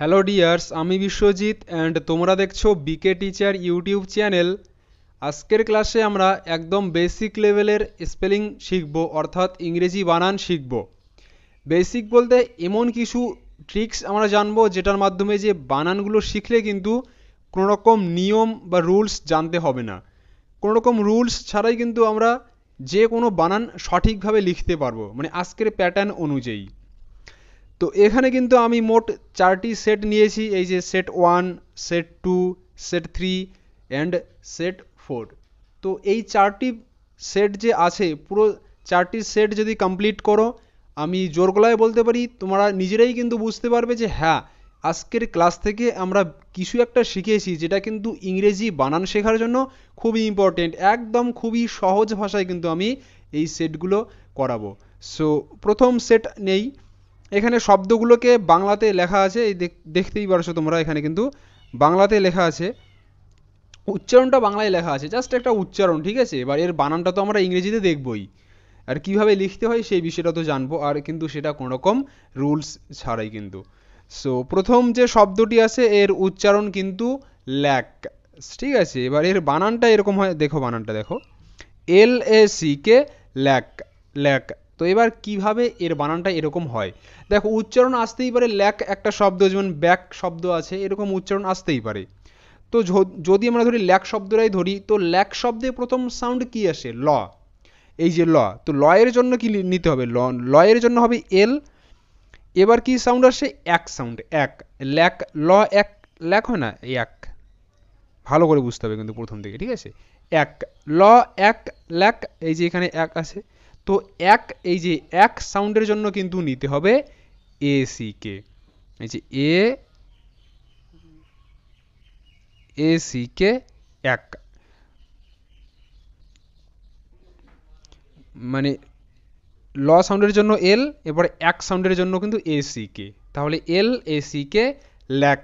hello dears আমি Biswajit and তোমরা দেখছো বিকে টিচার ইউটিউব চ্যানেল আজকের ক্লাসে আমরা একদম বেসিক লেভেলের স্পেলিং শিখব অর্থাৎ ইংরেজি বানান শিখব বেসিক বলতে এমন কিছু ট্রিক্স আমরা জানবো যেটার মাধ্যমে যে বানানগুলো শিখলে কিন্তু কোনো রকম নিয়ম বা রুলস জানতে হবে না কোনো রকম রুলস ছাড়াই কিন্তু আমরা যে কোনো বানান সঠিকভাবে লিখতে পারবো মানে আজকের প্যাটার্ন অনুযায়ী তো এখানে কিন্তু আমি মোট চারটি সেট নিয়েছি এই যে set one set two set three and set four তো এই চারটি সেট যে আছে পুরো চারটি সেট যদি কমপ্লিট করো আমি জোর গলায় বলতে পারি তোমরা নিজেরাই কিন্তু বুঝতে পারবে যে হ্যাঁ আজকের ক্লাস থেকে আমরা কিছু একটা শিখেছি যেটা কিন্তু ইংরেজি বানান শেখার জন্য খুবই ইম্পর্টেন্ট একদম খুবই সহজ ভাষায় কিন্তু আমি এই সেটগুলো করাবো সো প্রথম সেট নেই এখানে শব্দগুলোকে বাংলাতে লেখা আছে এই দেখতেই পারছো তোমরা এখানে কিন্তু বাংলাতে লেখা আছে উচ্চারণটা বাংলায় লেখা আছে জাস্ট একটা উচ্চারণ ঠিক আছে এবার এর বানানটা তো আমরা ইংরেজিতে দেখবই আর কিভাবে লিখতে হয় সেই বিষয়টা তো জানবো আর কিন্তু সেটা কোনোরকম রুলস ছাড়াই কিন্তু সো প্রথম যে শব্দটি আছে এর উচ্চারণ কিন্তু ল্যাক ঠিক আছে এবার এর বানানটা এরকম হয় দেখো বানানটা দেখো L A C K lack lack তো এবার কিভাবে এর বানানটা এরকম হয় দেখো উচ্চারণ আসতেই পারে ল্যাক একটা শব্দ যেমন ব্যাক শব্দ আছে এরকম উচ্চারণ আসতেই পারে তো যদি আমরা ধরি ল্যাক শব্দটাই ধরি তো ল্যাক শব্দে প্রথম সাউন্ড কি আসে ল এই যে ল তো লয়ের জন্য কি নিতে হবে ল লয়ের জন্য হবে এল এবার কি সাউন্ড আসে এক সাউন্ড এক ল্যাক ল এক ল্যাক হয় না এক ভালো করে বুঝতে হবে কিন্তু প্রথম থেকে ঠিক আছে এক ল এক ল্যাক এই যে এখানে এক আছে তো এক এই যে এক সাউন্ডের জন্য কিন্তু নিতে হবে এ কে এই যে এ এ কে এক মানে ল সাউন্ডের জন্য এল এবারে এক সাউন্ডের জন্য কিন্তু এ সি কে তাহলে L A C K lack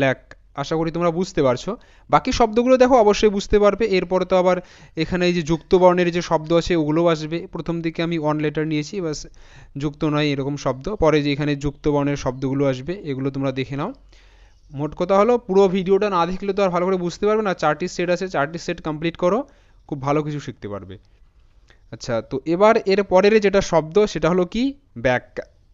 lack আশা করি তোমরা বুঝতে পারছো বাকি শব্দগুলো দেখো অবশ্যই বুঝতে পারবে এরপরে তো আবার এখানে এই যে যুক্ত বর্ণের যে শব্দ আছে ওগুলোও আসবে প্রথম দিকে আমি অন লেটার নিয়েছি বাস যুক্ত নয় এরকম শব্দ পরে যে এখানে যুক্ত বর্ণের শব্দগুলো আসবে এগুলো তোমরা দেখে নাও মোট কথা হলো পুরো ভিডিওটা না দেখলে তো আর ভালো করে বুঝতে পারবে না চারটি সেট আছে চারটি সেট কমপ্লিট করো খুব ভালো কিছু শিখতে পারবে আচ্ছা তো এবার এর পরের যেটা শব্দ সেটা হলো কি ব্যাক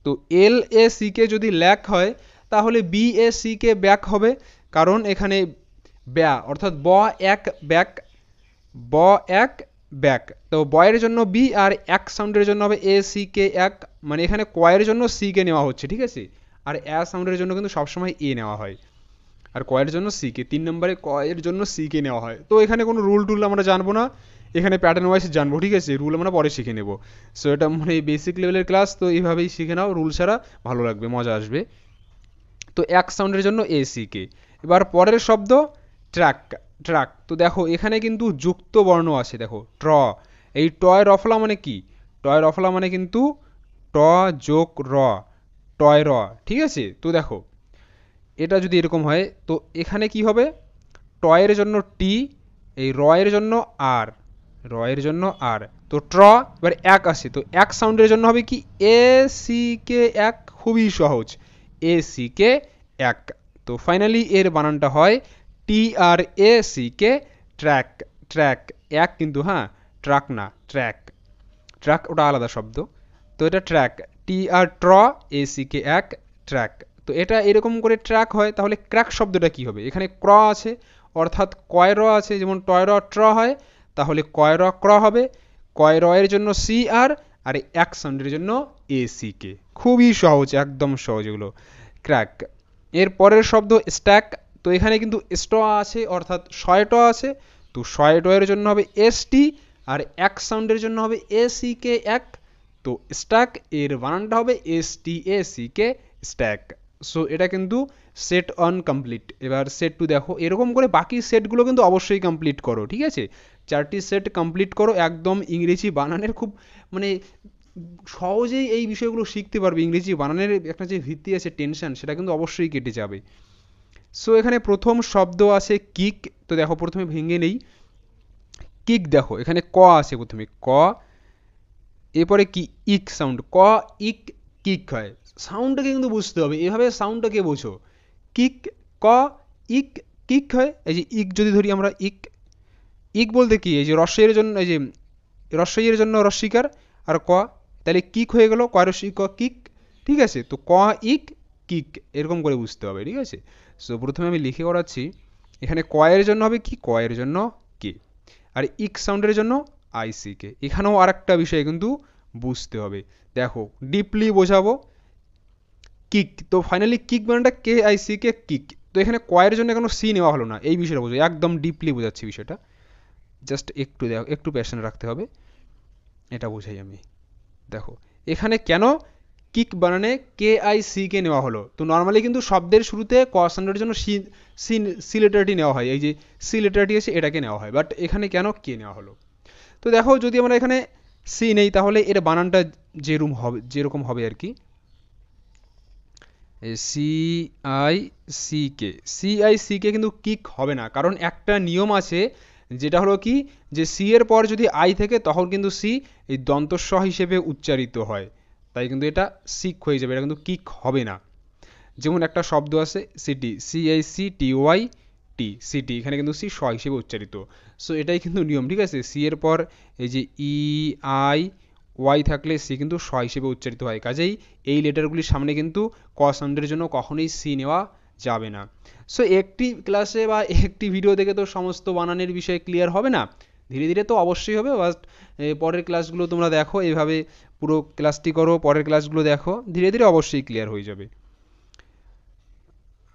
তো এল এ সিকে যদি ল্যাক হয় তাহলে B A C K back হবে কারণ এখানে ব্যা অর্থাৎ ব এক ব্যাক ব এক ব্যাক তো বয়ের জন্য বি আর এক সাউন্ডের জন্য হবে এ সি কে এক মানে এখানে কয়ের জন্য সি কে নেওয়া হচ্ছে ঠিক আছে আর এ সাউন্ডের জন্য কিন্তু সবসময় এ নেওয়া হয় আর কয়ের জন্য সি কে তিন নম্বরে কয়ের জন্য সি কে নেওয়া হয় তো এখানে কোনো রুল টুল আমরা জানবো না এখানে প্যাটার্ন ওয়াইজ জানবো ঠিক আছে রুল আমরা পরে শিখে নেব সো এটা মানে বেসিক লেভেলের ক্লাস তো এইভাবেই শিখে নাও রুল ছাড়া ভালো লাগবে মজা আসবে তো এক সাউন্ডের জন্য এ সি কে এবার পরের শব্দ ট্র্যাক ট্র্যাক তো দেখো এখানে কিন্তু যুক্ত বর্ণ আছে দেখো ট্র এই টয় রফলা মানে কি টয় রফলা মানে কিন্তু ট যোগ র টয় র ঠিক আছে তো দেখো এটা যদি এরকম হয় তো এখানে কি হবে টয়ের জন্য টি এই রয়ের জন্য আর রয়ের জন্য আর তো ট্র এবার এক আসে তো এক সাউন্ডের জন্য হবে কি এ সি কে এক খুবই সহজ এ সি কে এক তো ফাইনালি এর বানানটা হয় T R A C K track track এক কিন্তু হ্যাঁ ট্রাক না ট্র্যাক ট্র্যাক ওটা আলাদা শব্দ তো এটা ট্র্যাক টি আর ট্র এ সি কে এক ট্র্যাক তো এটা এরকম করে ট্র্যাক হয় তাহলে ক্র্যাক শব্দটা কি হবে এখানে ক্র আছে অর্থাৎ কয়র আছে যেমন টয়র ট্র হয় তাহলে কয়র ক্র হবে কয়র এর জন্য সি আর আর এক সাউন্ডের জন্য এ সি কে খুবই সহজ একদম সহজ এগুলো ক্র্যাক এর পরের শব্দ স্ট্যাক তো এখানে কিন্তু স্ট আছে অর্থাৎ শয়ট আছে তো শয়ট এর জন্য হবে এস টি আর এক সাউন্ডের জন্য হবে এসি কে এক তো স্ট্যাক এর বানানটা হবে S T A C K stack so এটা কিন্তু সেট অন কমপ্লিট এবার সেট টু দেখো এরকম করে বাকি সেটগুলো কিন্তু অবশ্যই কমপ্লিট করো ঠিক আছে চারটি সেট কমপ্লিট করো একদম ইংরেজি বানানের খুব মানে সহজেই এই বিষয়গুলো শিখতে পারবে ইংরেজি বানানের একটা যে ভিত্তি আছে টেনশন সেটা কিন্তু অবশ্যই কেটে যাবে সো এখানে প্রথম শব্দ আছে কিক তো দেখো প্রথমে ভেঙে নেই কিক দেখো এখানে ক আছে প্রথমে ক এরপরে কি ইক সাউন্ড ক ইক কিক হয় সাউন্ডটাকে কিন্তু বুঝতে হবে এভাবে সাউন্ডটাকে বোঝো কিক ক ইক কিক হয় এই যে ইক যদি ধরি আমরা ইক ইক বলতে কি এই যে রসের জন্য এই যে রস্যইয়ের জন্য রস্যিকার আর ক তাহলে কিক হয়ে গেল কয়রসি ক কিক ঠিক আছে তো ক ইক কিক এরকম করে বুঝতে হবে ঠিক আছে সো প্রথমে আমি লিখে করাচ্ছি এখানে কয়ের জন্য হবে কি কয়ের জন্য কে আর ইক সাউন্ডের জন্য আইসি কে এখানেও আর একটা বিষয় কিন্তু বুঝতে হবে দেখো ডিপলি বোঝাবো কিক তো ফাইনালি কিক বানানটা কে আইসি কে কিক তো এখানে কয়ের জন্য কোনো সি নেওয়া হলো না এই বিষয়টা বোঝো একদম ডিপলি বোঝাচ্ছি বিষয়টা জাস্ট একটু দেখো একটু প্যাশন রাখতে হবে এটা বোঝাই আমি দেখো এখানে কেন কিক বানানে কে আই সিকে নেওয়া হলো তো নর্মালি কিন্তু শব্দের শুরুতে কসান্ডের জন্য সি সি লেটারটি নেওয়া হয় এই যে সি লেটারটি এসে এটাকে নেওয়া হয় বাট এখানে কেন কে নেওয়া হলো তো দেখো যদি আমরা এখানে সি নেই তাহলে এর বানানটা যেরকম হবে যেরকম হবে আর কি C I C K C I C K কিন্তু কিক হবে না কারণ একটা নিয়ম আছে যেটা হলো কি যে সি এর পর যদি আই থেকে তখন কিন্তু সি এই দন্তস্ব হিসেবে উচ্চারিত হয় তাই কিন্তু এটা সিক হয়ে যাবে এটা কিন্তু কিক হবে না যেমন একটা শব্দ আছে city C T Y T city এখানে কিন্তু সি স হিসেবে উচ্চারিত সো এটাই কিন্তু নিয়ম ঠিক আছে সি এর পর এই যে ই আই ওয়াই থাকলে সি কিন্তু স হিসেবে উচ্চারিত হয় কাজেই এই লেটারগুলির সামনে কিন্তু ক সাউন্ডের জন্য কখনোই সি নেওয়া যাবে না সো একটি ক্লাসে বা একটি ভিডিও দেখে তো সমস্ত বানানের বিষয়ে ক্লিয়ার হবে না ধীরে ধীরে তো অবশ্যই হবে বাট পরের ক্লাসগুলো তোমরা দেখো এভাবে পুরো ক্লাসটি করো পরের ক্লাসগুলো দেখো ধীরে ধীরে অবশ্যই ক্লিয়ার হয়ে যাবে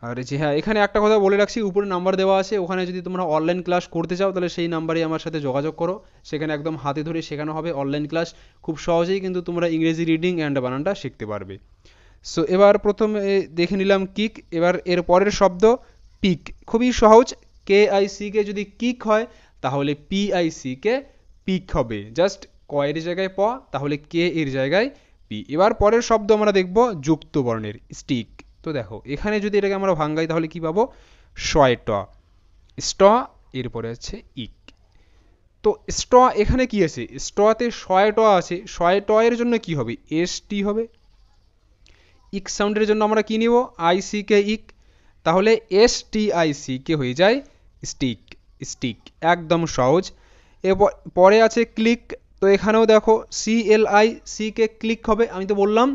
আর যে হ্যাঁ এখানে একটা কথা বলে রাখছি উপরে নাম্বার দেওয়া আছে ওখানে যদি তোমরা অনলাইন ক্লাস করতে চাও তাহলে সেই নাম্বারে আমার সাথে যোগাযোগ করো সেখানে একদম হাতে ধরে শেখানো হবে অনলাইন ক্লাস খুব সহজেই কিন্তু তোমরা ইংরেজি রিডিং অ্যান্ড বানানটা শিখতে পারবে সো এবার প্রথমে দেখে নিলাম কিক এবার এর পরের শব্দ পিক খুবই সহজ কে আই সিকে যদি কিক হয় তাহলে পি আই সিকে পিক হবে জাস্ট ক এর জায়গায় প তাহলে কে এর জায়গায় পি এবার পরের শব্দ আমরা দেখব যুক্ত বর্ণের স্টিক তো দেখো এখানে যদি এটাকে আমরা ভাঙ্গাই তাহলে কি পাবো শয় ট স্ট এরপরে হচ্ছে ইক তো স্ট এখানে কি আছে স্টতে শয় ট আছে শয় ট এর জন্য কি হবে এস টি হবে ইক সাউন্ডের জন্য আমরা কী নিব আই সি কে ইক তাহলে S T I C K হয়ে যায় স্টিক স্টিক একদম সহজ এরপর পরে আছে ক্লিক তো এখানেও দেখো C L I C click হবে আমি তো বললাম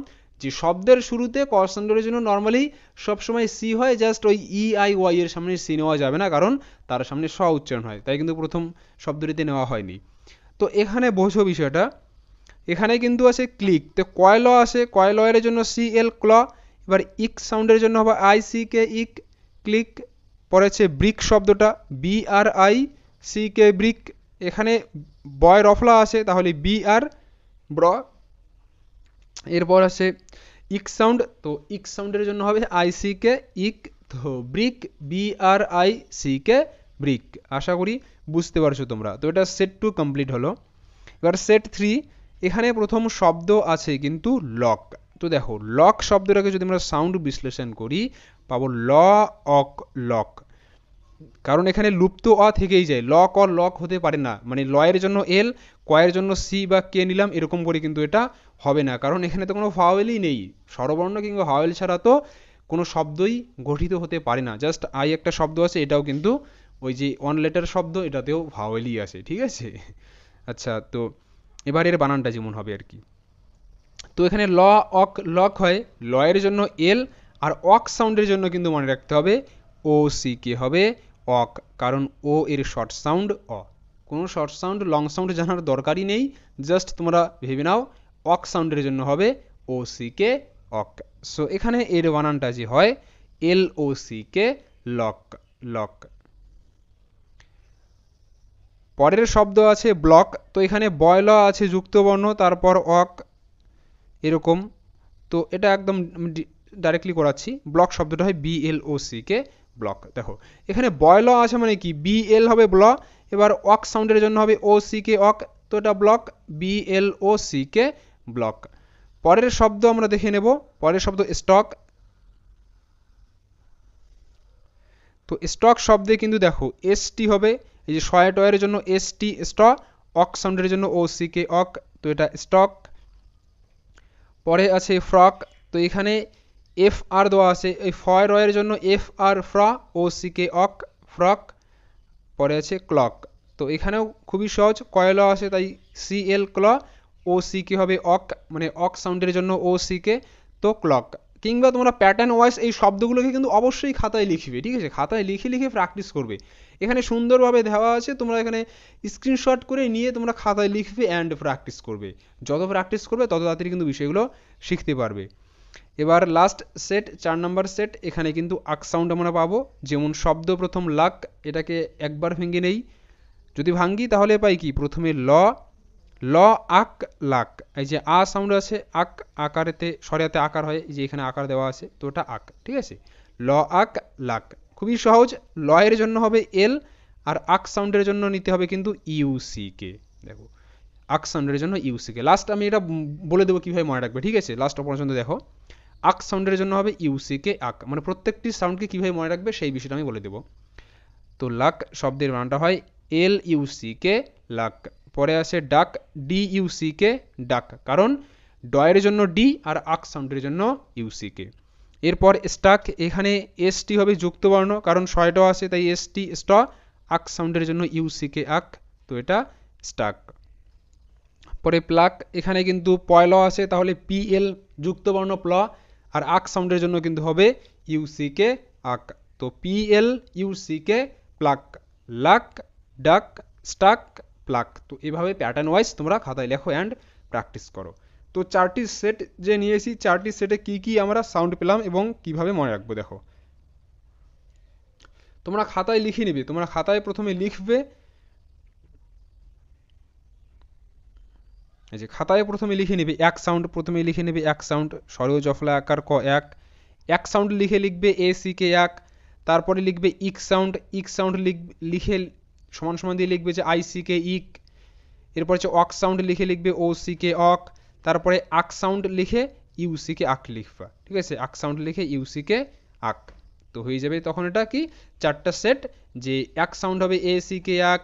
যে শব্দের শুরুতে কসাউন্ডের জন্য নর্মালি সবসময় সি হয় জাস্ট ওই ই আই ওয়াই এর সামনে সি নেওয়া যাবে না কারণ তার সামনে স উচ্চারণ হয় তাই কিন্তু প্রথম শব্দটিতে নেওয়া হয়নি তো এখানে বোঝো বিষয়টা এখানে কিন্তু আছে ক্লিক তো কয়ল আছে কয়ল এর জন্য সি এল ক্ল এবার ইক সাউন্ডের জন্য হবে আই সি কে ইক ক্লিক পরে ব্রিক শব্দটা B R I C K brick এখানে বয় রফলা আছে তাহলে বি আর ব্র এরপর আছে ইক সাউন্ড তো ইক সাউন্ডের জন্য হবে আই সি কে ইক তো brick B R I C K brick আশা করি বুঝতে পারছো তোমরা তো এটা সেট টু কমপ্লিট হলো এবার সেট থ্রি এখানে প্রথম শব্দ আছে কিন্তু লক তো দেখো লক শব্দটাকে যদি আমরা সাউন্ড বিশ্লেষণ করি পাবো ল অক লক কারণ এখানে লুপ্ত অ থেকেই যায় ল ক লক হতে পারে না মানে লয়ের জন্য এল কয়ের জন্য সি বা কে নিলাম এরকম করে কিন্তু এটা হবে না কারণ এখানে তো কোনো ভাওয়েলই নেই স্বরবর্ণ কিংবা ভাওয়েল ছাড়া তো কোনো শব্দই গঠিত হতে পারে না জাস্ট আই একটা শব্দ আছে এটাও কিন্তু ওই যে ওয়ান লেটার শব্দ এটাতেও ভাওয়েলই আছে ঠিক আছে আচ্ছা তো এবার এর বানানটা যেমন হবে আর কি তো এখানে ল অক লক হয় ল এর জন্য এল আর অক সাউন্ডের জন্য কিন্তু মনে রাখতে হবে ও সি কে হবে অক কারণ ও এর শর্ট সাউন্ড অ কোনো শর্ট সাউন্ড লং সাউন্ড জানার দরকারই নেই জাস্ট তোমরা ভেবে নাও অক সাউন্ডের জন্য হবে ও সি কে অক সো এখানে এর বানানটা যে হয় L O C K lock lock পরের শব্দ আছে ব্লক তো এখানে বয়ল আছে যুক্তবর্ণ তারপর অক এরকম তো এটা একদম ডাইরেক্টলি করাচ্ছি ব্লক শব্দটা হয় বিএলওসি কে ব্লক দেখো এখানে বয়ল আছে মানে কি বিএল হবে ব্ল এবার অক সাউন্ডের জন্য হবে ও সি কে অক তো এটা block B L O C C K block পরের শব্দ আমরা দেখে নেব পরের শব্দ স্টক তো স্টক শব্দে কিন্তু দেখো এসটি হবে এই যে টয়ের জন্য এস টি স্ট অক সাউন্ডের জন্য ও সি কে অক তো এটা স্টক পরে আছে ফ্রক তো এখানে এফ আর দেওয়া আছে এই ফয় রয়ের জন্য এফ আর ফ্র ও সি কে অক ফ্রক পরে আছে ক্লক তো এখানেও খুবই সহজ কয়ল আছে তাই সি এল ক্ল ও সি কে হবে অক মানে অক সাউন্ডের জন্য ও সি কে তো ক্লক কিংবা তোমরা প্যাটার্ন ওয়াইজ এই শব্দগুলোকে কিন্তু অবশ্যই খাতায় লিখবে ঠিক আছে খাতায় লিখে লিখে প্র্যাকটিস করবে এখানে সুন্দরভাবে দেওয়া আছে তোমরা এখানে স্ক্রিনশট করে নিয়ে তোমরা খাতায় লিখবে অ্যান্ড প্র্যাকটিস করবে যত প্র্যাকটিস করবে তত তাড়াতাড়ি কিন্তু বিষয়গুলো শিখতে পারবে এবার লাস্ট সেট চার নম্বর সেট এখানে কিন্তু আক সাউন্ড আমরা পাবো যেমন শব্দ প্রথম লাক এটাকে একবার ভেঙে নেই যদি ভাঙ্গি তাহলে পাই কি প্রথমে ল ল আক লাক এই যে আ সাউন্ড আছে আক আকারেতে সরিয়াতে আকার হয় যে এখানে আকার দেওয়া আছে তো ওটা আক ঠিক আছে ল আক লাক খুবই সহজ ল এর জন্য হবে এল আর আক সাউন্ডের জন্য নিতে হবে কিন্তু ইউসিকে দেখো আক সাউন্ডের জন্য ইউসিকে লাস্ট আমি এটা বলে দেবো কীভাবে মনে রাখবে ঠিক আছে লাস্ট পর্যন্ত দেখো আক সাউন্ডের জন্য হবে ইউসিকে আক মানে প্রত্যেকটি সাউন্ডকে কীভাবে মনে রাখবে সেই বিষয়টা আমি বলে দেবো তো লাক শব্দের মানটা হয় এল ইউসিকে লাক পরে আসে ডাক ডি ইউসি কে ডাক কারণ ডয়ের জন্য ডি আর আক সাউন্ডের জন্য ইউসি কে এরপর স্টাক এখানে এসটি হবে যুক্তবর্ণ কারণ ছয়টা আছে তাই এসটি স্ট আক সাউন্ডের জন্য ইউসিকে আক তো এটা স্টাক পরে প্লাক এখানে কিন্তু পয়ল আছে তাহলে পিএল যুক্তবর্ণ প্ল আর আক সাউন্ডের জন্য কিন্তু হবে ইউসিকে আক তো পিএল ইউসিকে প্লাক লাক ডাক স্টাক প্লাক তো এভাবে প্যাটার্ন ওয়াইজ তোমরা খাতায় লেখো অ্যান্ড প্র্যাকটিস করো তো চারটি সেট যে নিয়েছি চারটি সেটে কি কি আমরা সাউন্ড পেলাম এবং কিভাবে মনে রাখবো দেখো তোমরা খাতায় লিখে নিবে তোমরা খাতায় প্রথমে লিখবে এই যে খাতায় প্রথমে লিখে নেবে এক সাউন্ড প্রথমে লিখে নেবে এক সাউন্ড সরেও জফলা আকার ক এক এক সাউন্ড লিখে লিখবে এ সি কে এক তারপরে লিখবে ইক সাউন্ড ইক সাউন্ড লিখে সমান সমান দিয়ে লিখবে যে আই কে ইক এরপর হচ্ছে অক সাউন্ড লিখে লিখবে ও সি কে অক তারপরে আক সাউন্ড লিখে ইউসিকে কে আক লিখবা ঠিক আছে আক সাউন্ড লিখে ইউসিকে কে আক তো হয়ে যাবে তখন এটা কি চারটা সেট যে এক সাউন্ড হবে এ সি কে এক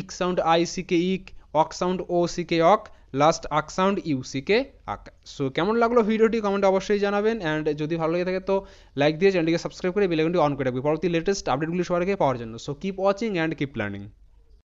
ইক সাউন্ড আই সি কে ইক অক সাউন্ড ও সি কে অক লাস্ট আকসাউন্ড ইউসিকে আক সো কেমন লাগলো ভিডিওটি কমেন্ট অবশ্যই জানাবেন অ্যান্ড যদি ভালো লেগে থাকে তো লাইক দিয়ে চ্যানেলটিকে সাবস্ক্রাইব করে বেলাইকনটি অন করে রাখবে পরবর্তী লেটেস্ট আপডেটগুলি সবার আগে পাওয়ার জন্য so keep watching and keep learning